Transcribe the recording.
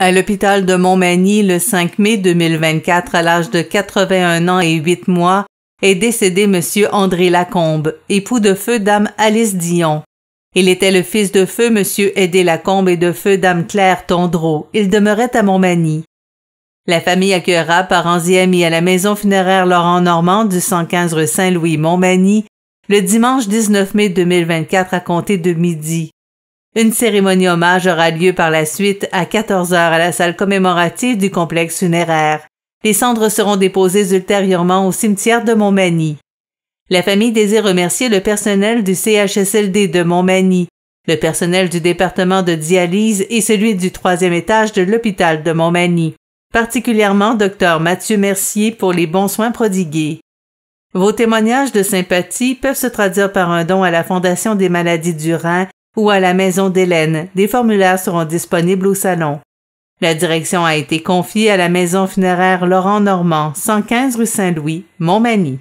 À l'hôpital de Montmagny le 5 mai 2024 à l'âge de 81 ans et 8 mois est décédé M. André Lacombe, époux de feu Dame Alice Dion. Il était le fils de feu M. Aidé Lacombe et de feu Dame Claire Tondreau. Il demeurait à Montmagny. La famille accueillera par amis à la maison funéraire Laurent Normand du 115 rue Saint-Louis Montmagny le dimanche 19 mai 2024 à compter de midi. Une cérémonie hommage aura lieu par la suite à 14 heures à la salle commémorative du complexe funéraire. Les cendres seront déposées ultérieurement au cimetière de Montmagny. La famille désire remercier le personnel du CHSLD de Montmagny, le personnel du département de dialyse et celui du troisième étage de l'hôpital de Montmagny, particulièrement Dr Mathieu Mercier pour les bons soins prodigués. Vos témoignages de sympathie peuvent se traduire par un don à la Fondation des maladies du rein ou à la maison d'Hélène. Des formulaires seront disponibles au salon. La direction a été confiée à la maison funéraire Laurent Normand, 115 rue Saint-Louis, Montmagny.